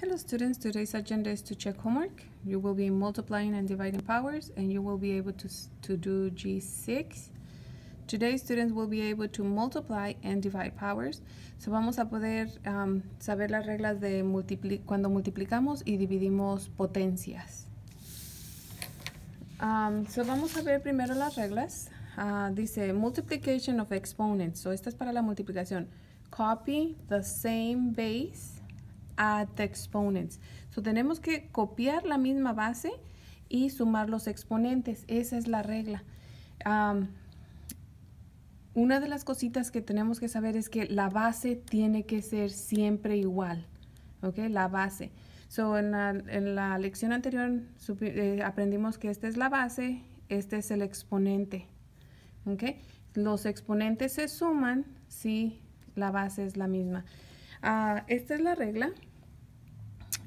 Hello students, today's agenda is to check homework. You will be multiplying and dividing powers and you will be able to, to do G6. Today students will be able to multiply and divide powers. So vamos a poder um, saber las reglas de multipli cuando multiplicamos y dividimos potencias. Um, so vamos a ver primero las reglas. Uh, dice multiplication of exponents. So esta es para la multiplicación. Copy the same base add exponents. So, tenemos que copiar la misma base y sumar los exponentes. Esa es la regla. una de las cositas que tenemos que saber es que la base tiene que ser siempre igual. ¿Ok? La base. So, en la, lección anterior eh, aprendimos que esta es la base, este es el exponente. ¿Ok? Los exponentes se suman si la base es la misma. Ah, esta es la regla.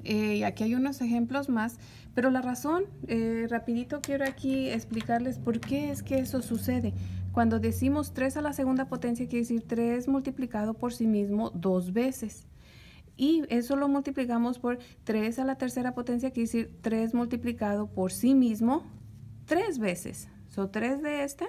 Eh, y aquí hay unos ejemplos más, pero la razón, eh, rapidito quiero aquí explicarles por qué es que eso sucede. Cuando decimos 3 a la segunda potencia, quiere decir 3 multiplicado por sí mismo dos veces. Y eso lo multiplicamos por 3 a la tercera potencia, quiere decir 3 multiplicado por sí mismo tres veces. Son 3 de este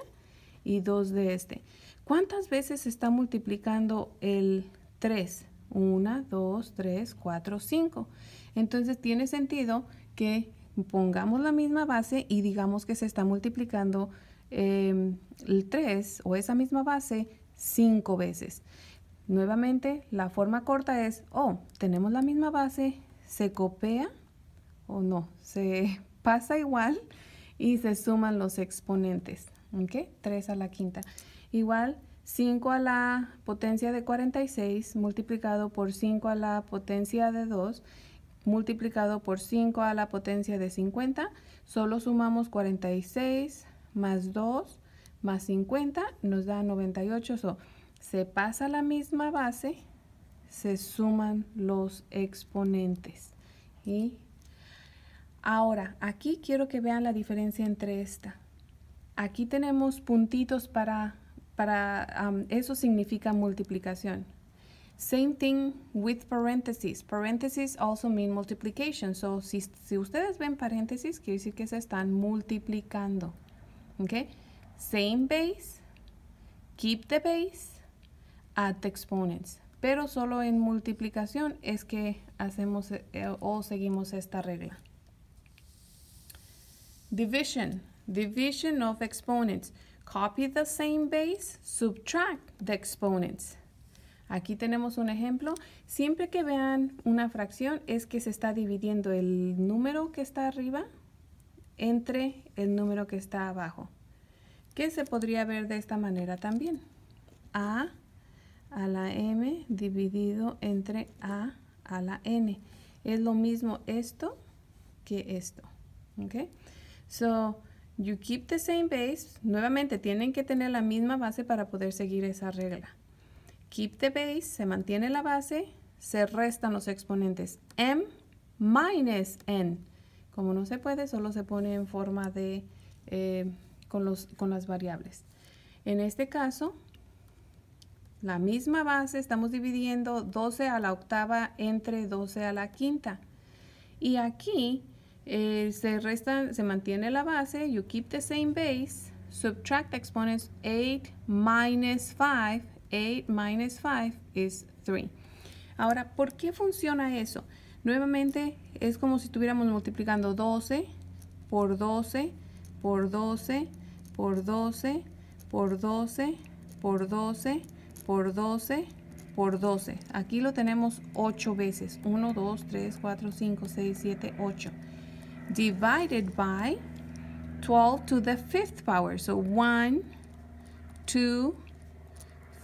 y 2 de este. ¿Cuántas veces se está multiplicando el 3? 1, 2, 3, 4, 5. Entonces tiene sentido que pongamos la misma base y digamos que se está multiplicando em, el 3 o esa misma base 5 veces. Nuevamente, la forma corta es, o oh, tenemos la misma base, se copia o no, se pasa igual y se suman los exponentes. ¿Ok? 3 a la quinta. Igual, 5 a la potencia de 46 multiplicado por 5 a la potencia de 2 multiplicado por 5 a la potencia de 50, solo sumamos 46 más 2 más 50, nos da 98. So, se pasa la misma base, se suman los exponentes. Y ahora, aquí quiero que vean la diferencia entre esta. Aquí tenemos puntitos para, eso significa multiplicación. Same thing with parentheses. Parentheses also mean multiplication. So, si, ustedes ven paréntesis, quiere decir que se están multiplicando. Okay? Same base, keep the base, add the exponents. Pero solo en multiplicación es que hacemos eh, o seguimos esta regla. Division, division of exponents. Copy the same base, subtract the exponents. Aquí tenemos un ejemplo. Siempre que vean una fracción es que se está dividiendo el número que está arriba entre el número que está abajo, que se podría ver de esta manera también. A a la m dividido entre a a la n. Es lo mismo esto que esto. ¿Ok? So, you keep the same base. Nuevamente, tienen que tener la misma base para poder seguir esa regla keep the base, se mantiene la base, se restan los exponentes m minus n. Como no se puede, solo se pone en forma de, eh, con, las variables. En este caso, la misma base, estamos dividiendo 12 a la octava entre 12 a la quinta. Y aquí eh, se restan, se mantiene la base, you keep the same base, subtract exponents 8 minus 5, 8 minus 5 is 3. Ahora, ¿por qué funciona eso? Nuevamente es como si estuviéramos multiplicando 12 por 12 por 12 por 12 por 12 por 12 por 12 por 12. Aquí lo tenemos 8 veces. 1, 2, 3, 4, 5, 6, 7, 8. Divided by 12 to the fifth power. So 1, 2,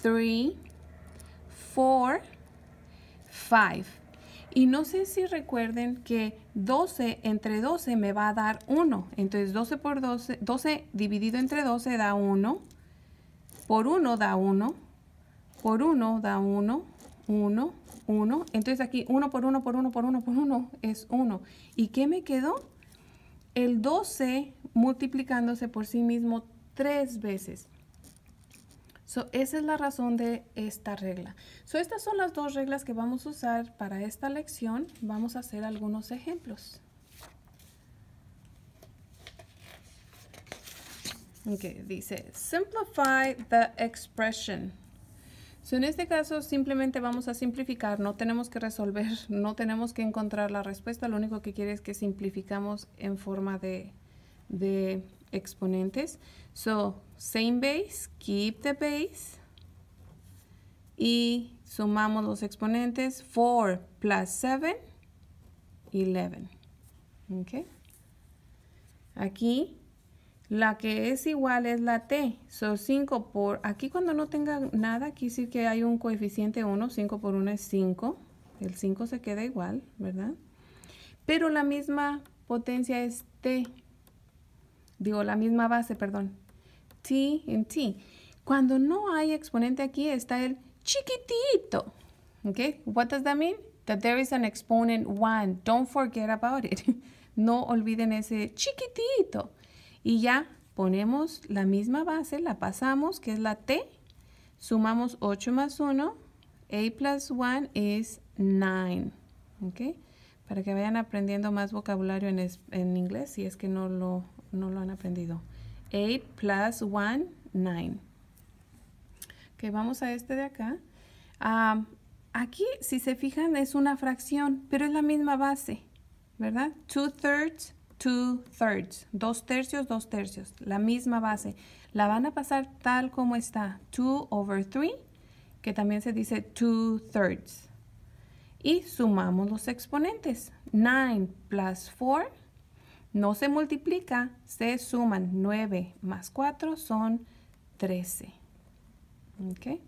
3, 4, 5. Y no sé si recuerden que 12 entre 12 me va a dar 1. Entonces 12 por 12, 12 dividido entre 12 da 1. Por 1 da 1. Por 1 da 1. 1, 1. Entonces aquí 1 por 1 por 1 por 1 por 1 es 1. ¿Y qué me quedó? El 12 multiplicándose por sí mismo tres veces. So, esa es la razón de esta regla. So, estas son las dos reglas que vamos a usar para esta lección. Vamos a hacer algunos ejemplos. Okay, dice, simplify the expression. So, en este caso simplemente vamos a simplificar, no tenemos que resolver, no tenemos que encontrar la respuesta, lo único que quiere es que simplificamos en forma de exponentes. So, same base, keep the base. Y sumamos los exponentes. 4 plus 7, 11. Okay. Aquí la que es igual es la t. So, 5 por... Aquí cuando no tenga nada, aquí sí que hay un coeficiente 1. 5 por 1 es 5. El 5 se queda igual, ¿verdad? Pero la misma potencia es t digo, la misma base, perdón, T en T. Cuando no hay exponente aquí está el chiquitito. Okay? What does that mean? That there is an exponent 1. Don't forget about it. No olviden ese chiquitito. Y ya ponemos la misma base, la pasamos, que es la T. Sumamos 8 más 1. A plus 1 is 9. Okay? Para que vayan aprendiendo más vocabulario en, en inglés si es que no lo no lo han aprendido. 8 plus 1, 9. Que vamos a este de acá. Ah, aquí, si se fijan, es una fracción, pero es la misma base, ¿verdad? 2 thirds, 2 thirds. 2 tercios, 2 tercios. La misma base. La van a pasar tal como está. 2 over 3, que también se dice 2 thirds. Y sumamos los exponentes. 9 plus 4 no se multiplica, se suman. 9 más 4 son 13. ¿Okay?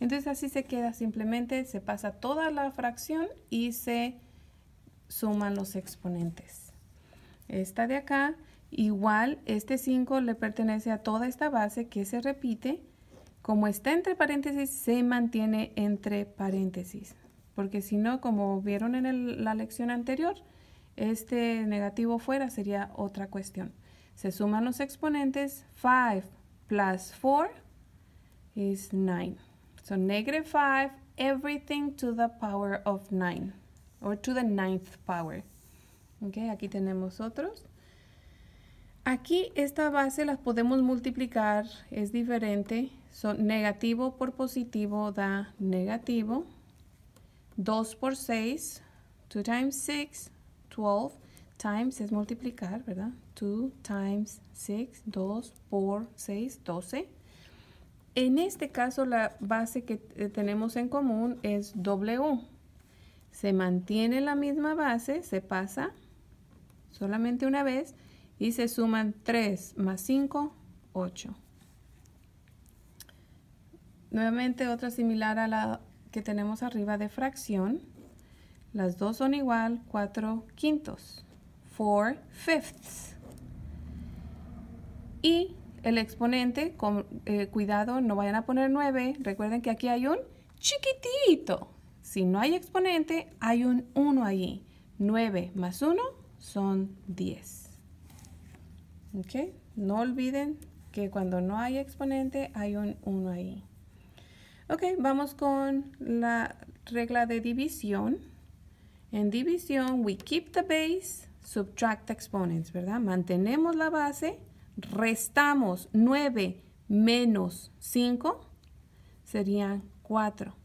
Entonces así se queda simplemente, se pasa toda la fracción y se suman los exponentes. Esta de acá, igual este 5 le pertenece a toda esta base que se repite. Como está entre paréntesis, se mantiene entre paréntesis. Porque si no, como vieron en la lección anterior, este negativo fuera sería otra cuestión. Se suman los exponentes. 5 plus 4 is 9. So negative 5, everything to the power of 9. Or to the ninth power. Okay, aquí tenemos otros. Aquí esta base las podemos multiplicar, es diferente. Son negativo por positivo da negativo. 2 por 6, 2 times 6 12 times es multiplicar, ¿verdad? 2 times 6, 2 4, 6, 12. En este caso la base que eh, tenemos en común es W. Se mantiene la misma base, se pasa solamente una vez y se suman 3 más 5, 8. Nuevamente otra similar a la que tenemos arriba de fracción. Las dos son igual, cuatro quintos. four fifths. Y el exponente, con, eh, cuidado, no vayan a poner 9. Recuerden que aquí hay un chiquitito. Si no hay exponente, hay un 1 allí. 9 más 1 son 10. ¿Ok? No olviden que cuando no hay exponente hay un 1 ahí. Ok, vamos con la regla de división. En división, we keep the base, subtract exponents, ¿verdad? Mantenemos la base, restamos 9 menos 5, serían 4.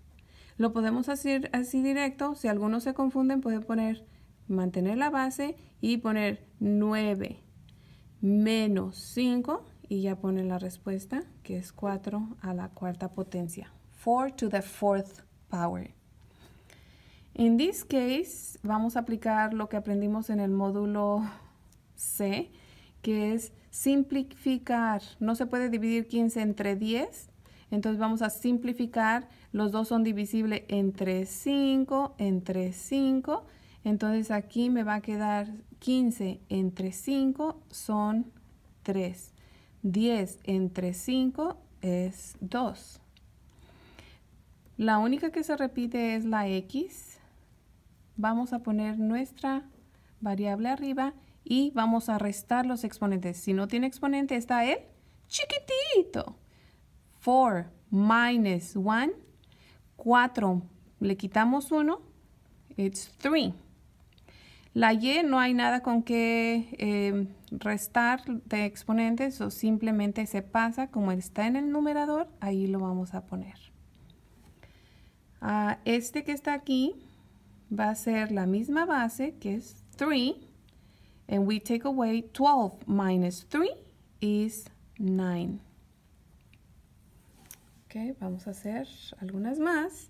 Lo podemos hacer así directo. Si algunos se confunden, puede poner, mantener la base y poner 9 menos 5 y ya pone la respuesta, que es 4 a la cuarta potencia. 4 to the fourth power. En this case, vamos a aplicar lo que aprendimos en el módulo C, que es simplificar. No se puede dividir 15 entre 10, entonces vamos a simplificar. Los dos son divisibles entre 5, entre 5. Entonces aquí me va a quedar 15 entre 5 son 3. 10 entre 5 es 2. La única que se repite es la X vamos a poner nuestra variable arriba y vamos a restar los exponentes. Si no tiene exponente, está el chiquitito. 4 minus 1, 4, le quitamos 1, it's 3. La y no hay nada con que em, restar de exponentes o simplemente se pasa como está en el numerador, ahí lo vamos a poner. a ah, este que está aquí va a ser la misma base, que es 3. And we take away 12 minus 3 is 9. Ok, vamos a hacer algunas más.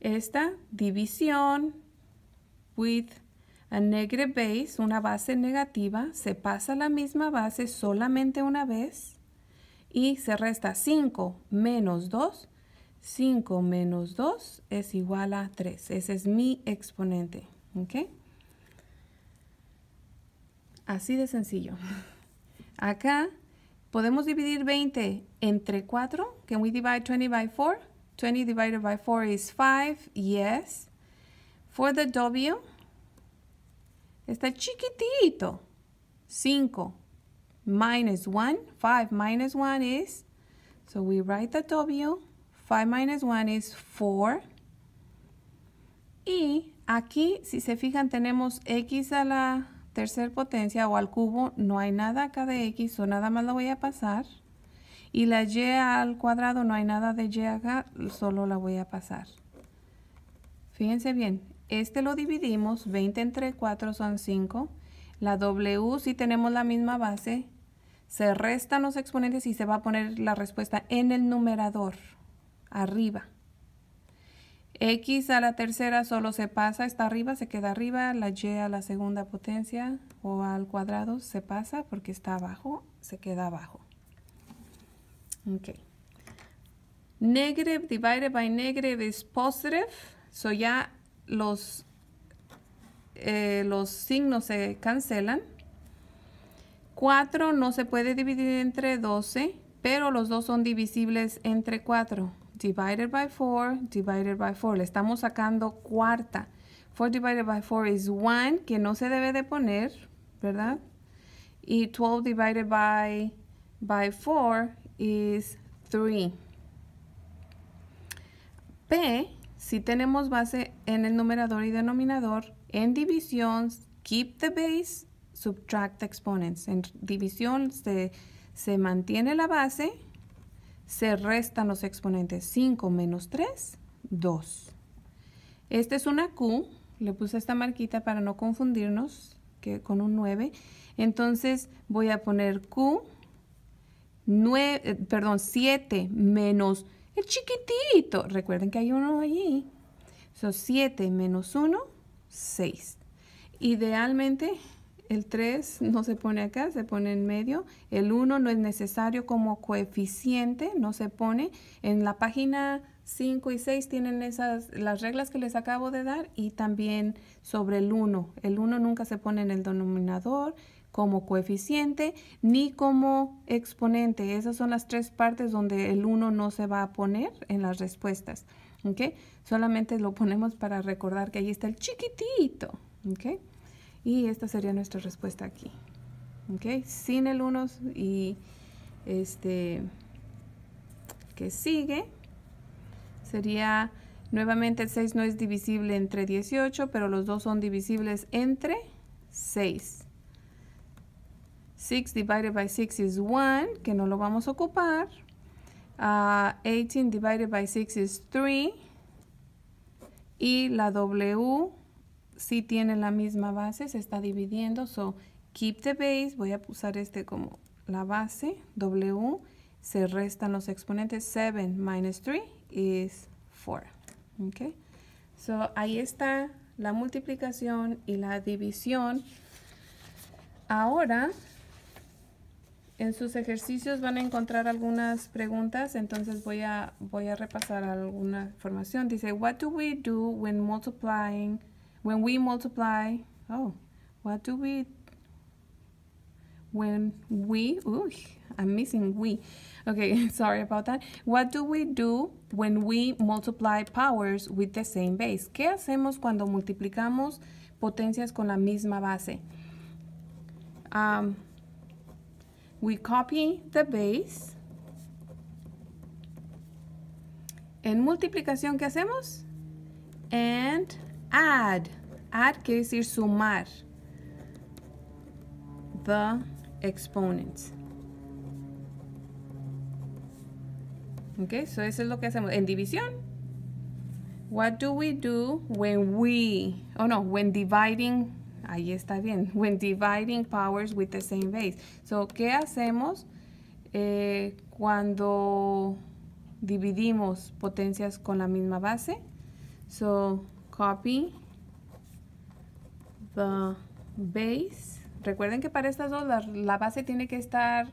Esta división with a negative base, una base negativa, se pasa la misma base solamente una vez y se resta 5 menos 2 5 menos 2 es igual a 3. Ese es mi exponente. Okay. Así de sencillo. Acá podemos dividir 20 entre 4. Can we divide 20 by 4? 20 divided by 4 is 5. Yes. For the W, está chiquitito. 5 minus 1. 5 minus 1 is... So we write the W 5 minus 1 es 4. Y aquí, si se fijan, tenemos x a la tercera potencia o al cubo. No hay nada acá de x, o nada más lo voy a pasar. Y la y al cuadrado, no hay nada de y acá, solo la voy a pasar. Fíjense bien, este lo dividimos, 20 entre 4 son 5. La w, si tenemos la misma base, se restan los exponentes y se va a poner la respuesta en el numerador arriba. X a la tercera solo se pasa, está arriba, se queda arriba. La Y a la segunda potencia o al cuadrado se pasa porque está abajo, se queda abajo. Okay. Negative divided by negative is positive. So ya los, eh, los signos se cancelan. 4 no se puede dividir entre 12, pero los dos son divisibles entre 4 divided by 4, divided by 4. Le estamos sacando cuarta. 4 divided by 4 is 1, que no se debe de poner, ¿verdad? Y 12 divided by, by 4 is 3. P, si tenemos base en el numerador y denominador, en división, keep the base, subtract the exponents. En división se, se mantiene la base, se restan los exponentes 5 menos 3, 2. Esta es una Q, le puse esta marquita para no confundirnos que con un 9. Entonces voy a poner Q, 9, eh, perdón, 7 menos el chiquitito. Recuerden que hay uno allí. Son 7 menos 1, 6. Idealmente el 3 no se pone acá, se pone en medio. El 1 no es necesario como coeficiente, no se pone. En la página 5 y 6 tienen esas, las reglas que les acabo de dar y también sobre el 1. El 1 nunca se pone en el denominador como coeficiente ni como exponente. Esas son las tres partes donde el 1 no se va a poner en las respuestas. ¿okay? Solamente lo ponemos para recordar que ahí está el chiquitito. Y esta sería nuestra respuesta aquí. ¿Ok? Sin el 1 y este que sigue sería nuevamente el 6 no es divisible entre 18, pero los dos son divisibles entre 6. 6 divided by 6 is 1, que no lo vamos a ocupar. 18 ah, divided by 6 is 3. Y la W si tiene la misma base, se está dividiendo. So, keep the base, voy a usar este como la base, W, se restan los exponentes, 7 minus 3 is 4. Okay. So, ahí está la multiplicación y la división. Ahora, en sus ejercicios van a encontrar algunas preguntas, entonces voy a, voy a repasar alguna información. Dice, what do we do when multiplying When we multiply, oh, what do we, when we, ooh, I'm missing we. Okay, sorry about that. What do we do when we multiply powers with the same base? ¿Qué hacemos cuando multiplicamos potencias con la misma base? Um, we copy the base. En multiplicación, ¿qué hacemos? And add. Add quiere decir sumar. The exponents. Ok, so eso es lo que hacemos. En división, what do we do when we, oh no, when dividing, ahí está bien, when dividing powers with the same base. So, ¿qué hacemos eh, cuando dividimos potencias con la misma base? So, copy the base. Recuerden que para estas dos la, base tiene que estar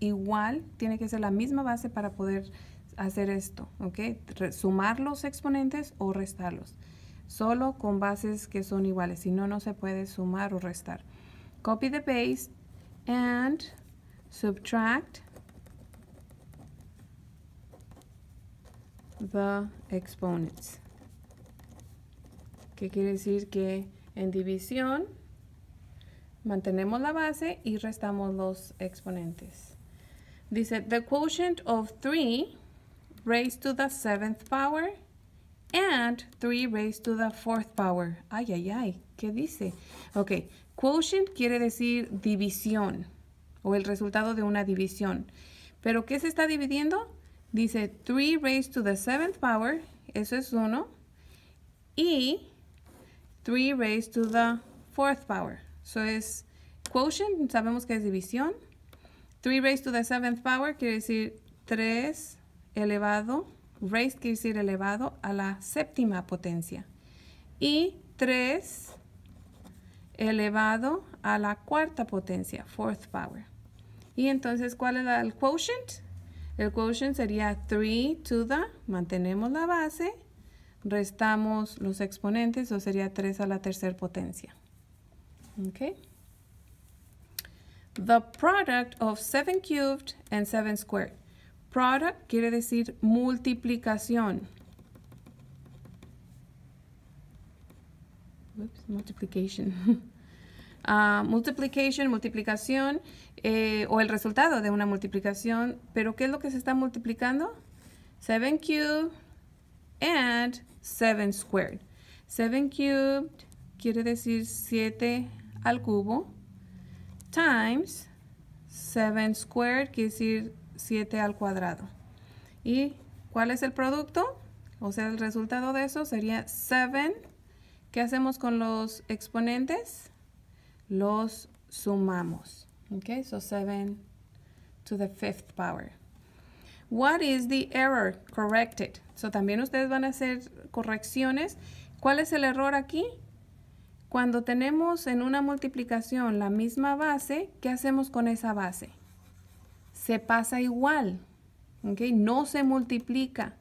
igual, tiene que ser la misma base para poder hacer esto, ¿ok? Sumar los exponentes o restarlos. Solo con bases que son iguales, si no, no se puede sumar o restar. Copy the base and subtract the exponents. ¿Qué quiere decir que en división mantenemos la base y restamos los exponentes. Dice, the quotient of 3 raised to the seventh power and 3 raised to the fourth power. Ay, ay, ay, ¿qué dice? Ok, quotient quiere decir división o el resultado de una división. ¿Pero qué se está dividiendo? Dice 3 raised to the seventh power, eso es 1, y 3 raised to the fourth power. So es quotient, sabemos que es división. 3 raised to the seventh power quiere decir 3 elevado, raised quiere decir elevado a la séptima potencia. Y 3 elevado a la cuarta potencia, fourth power. Y entonces, ¿cuál era el quotient? El quotient sería 3 to the, mantenemos la base, restamos los exponentes, o sería 3 a la tercera potencia. Okay. The product of 7 cubed and 7 squared. Product quiere decir multiplicación. Oops, multiplication. Ah, multiplication, multiplicación, eh, o el resultado de una multiplicación. Pero, ¿qué es lo que se está multiplicando? 7 cubed and 7 squared. 7 cubed quiere decir 7 al cubo times 7 squared quiere decir 7 al cuadrado. ¿Y cuál es el producto? O sea, el resultado de eso sería 7. ¿Qué hacemos con los exponentes? Los sumamos. Ok, so 7 to the fifth power. What is the error? Corrected. So, también ustedes van a hacer correcciones. ¿Cuál es el error aquí? Cuando tenemos en una multiplicación la misma base, ¿qué hacemos con esa base? Se pasa igual, Okay, no se multiplica.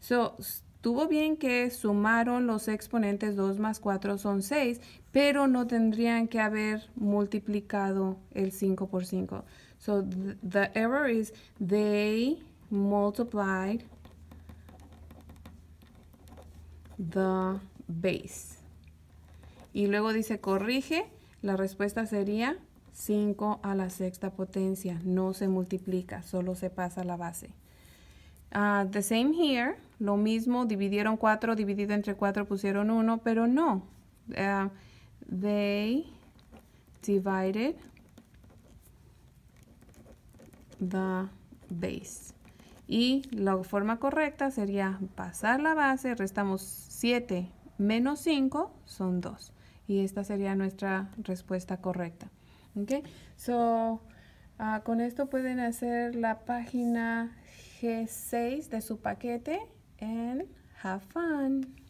So, estuvo bien que sumaron los exponentes 2 más 4 son 6, pero no tendrían que haber multiplicado el 5 por 5. So, the error is they multiplied the base. Y luego dice corrige, la respuesta sería 5 a la sexta potencia. No se multiplica, solo se pasa la base. Ah, the same here, lo mismo, dividieron 4, dividido entre 4 pusieron 1, pero no. Ah, they divided the base. Y la forma correcta sería pasar la base, restamos 7 menos 5, son 2. Y esta sería nuestra respuesta correcta. ¿Ok? So, ah, con esto pueden hacer la página G6 de su paquete en Have Fun.